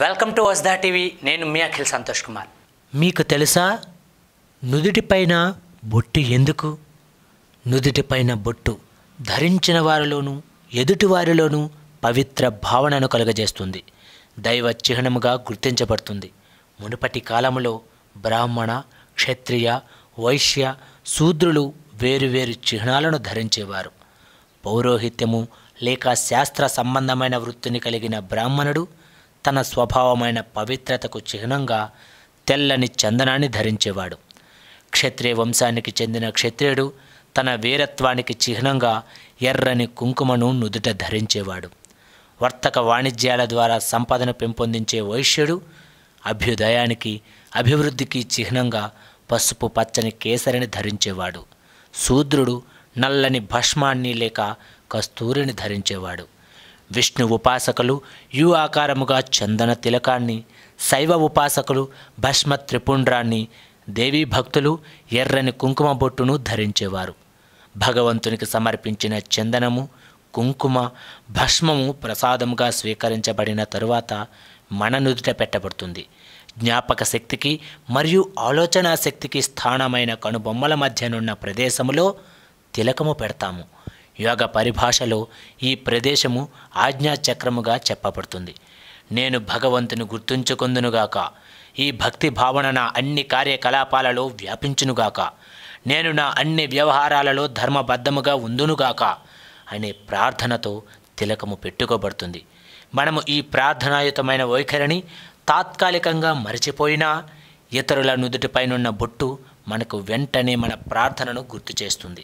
welcome to వస్దా TV నేను మీ అఖిల్ సంతోష్ కుమార్ మీకు తెలుసా నుదుటిపైన బొట్టు ఎందుకు నుదుటిపైన బొట్టు ధరించిన వారిలోనూ ఎదుటి పవిత్ర భావనను కలుగజేస్తుంది దైవ చిహ్నముగా గుర్తించబడుతుంది మునుపటి కాలంలో బ్రాహ్మణ క్షత్రియ వైశ్య శూద్రులు వేరువేరు చిహ్నాలను ధరించేవారు పౌరోహిత్యము లేక శాస్త్ర సంబంధమైన వృత్తిని కలిగిన బ్రాహ్మణుడు తన స్వభావమైన పవిత్రతకు చిహ్నంగా తెల్లని చందనాన్ని ధరించేవాడు క్షత్రియ వంశానికి చెందిన క్షత్రియుడు తన వీరత్వానికి చిహ్నంగా ఎర్రని కుంకుమను నుదుట ధరించేవాడు వర్తక వాణిజ్యాల ద్వారా సంపదను పెంపొందించే వైశ్యుడు అభ్యుదయానికి అభివృద్ధికి చిహ్నంగా పసుపు పచ్చని కేసరిని ధరించేవాడు శూద్రుడు నల్లని భస్మాన్ని లేక కస్తూరిని ధరించేవాడు విష్ణు ఉపాసకులు యు ఆకారముగా చందన తిలకాన్ని శైవ ఉపాసకులు భస్మ త్రిపుండ్రాన్ని దేవీ భక్తులు ఎర్రని కుంకుమ బొట్టును ధరించేవారు భగవంతునికి సమర్పించిన చందనము కుంకుమ భస్మము ప్రసాదముగా స్వీకరించబడిన తరువాత మన నుదుట పెట్టబడుతుంది జ్ఞాపక శక్తికి మరియు ఆలోచనా శక్తికి స్థానమైన కనుబొమ్మల మధ్యనున్న ప్రదేశములో తిలకము పెడతాము యోగ పరిభాషలో ఈ ప్రదేశము ఆజ్ఞాచక్రముగా చెప్పబడుతుంది నేను భగవంతుని గుర్తుంచుకుందునుగాక ఈ భక్తి భావన నా అన్ని కార్యకలాపాలలో వ్యాపించునుగాక నేను నా అన్ని వ్యవహారాలలో ధర్మబద్ధముగా ఉందునుగాక అనే ప్రార్థనతో తిలకము పెట్టుకోబడుతుంది మనము ఈ ప్రార్థనాయుతమైన వైఖరిని తాత్కాలికంగా మరచిపోయినా ఇతరుల నుదుటిపైనున్న బొట్టు మనకు వెంటనే మన ప్రార్థనను గుర్తు చేస్తుంది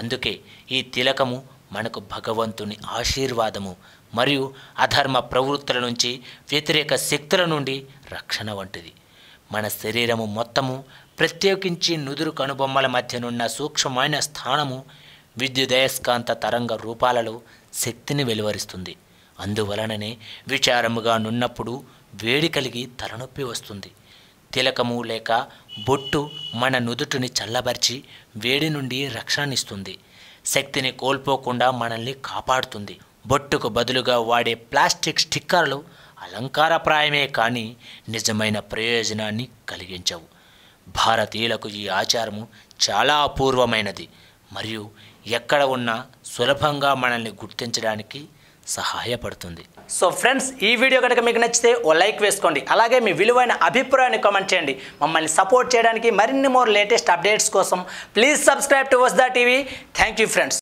అందుకే ఈ తిలకము మనకు భగవంతుని ఆశీర్వాదము మరియు అధర్మ ప్రవృత్తుల నుంచి వ్యతిరేక శక్తుల నుండి రక్షణ వంటిది మన శరీరము మొత్తము ప్రత్యేకించి నుదురు కనుబొమ్మల మధ్యనున్న సూక్ష్మమైన స్థానము విద్యుదయస్కాంత తరంగ రూపాలలో శక్తిని వెలువరిస్తుంది అందువలననే విచారముగా నున్నప్పుడు వేడి కలిగి తలనొప్పి వస్తుంది తిలకము లేక బొట్టు మన నుదుటిని చల్లబరిచి వేడి నుండి రక్షణనిస్తుంది శక్తిని కోల్పోకుండా మనల్ని కాపాడుతుంది బొట్టుకు బదులుగా వాడే ప్లాస్టిక్ స్టిక్కర్లు అలంకారప్రాయమే కానీ నిజమైన ప్రయోజనాన్ని కలిగించవు భారతీయులకు ఈ ఆచారము చాలా అపూర్వమైనది మరియు ఎక్కడ ఉన్నా సులభంగా మనల్ని గుర్తించడానికి సహాయపడుతుంది సో ఫ్రెండ్స్ ఈ వీడియో కనుక మీకు నచ్చితే ఓ లైక్ వేసుకోండి అలాగే మీ విలువైన అభిప్రాయాన్ని కామెంట్ చేయండి మమ్మల్ని సపోర్ట్ చేయడానికి మరిన్ని మోర్ లేటెస్ట్ అప్డేట్స్ కోసం ప్లీజ్ సబ్స్క్రైబ్ టు వస్దా టీవీ థ్యాంక్ యూ ఫ్రెండ్స్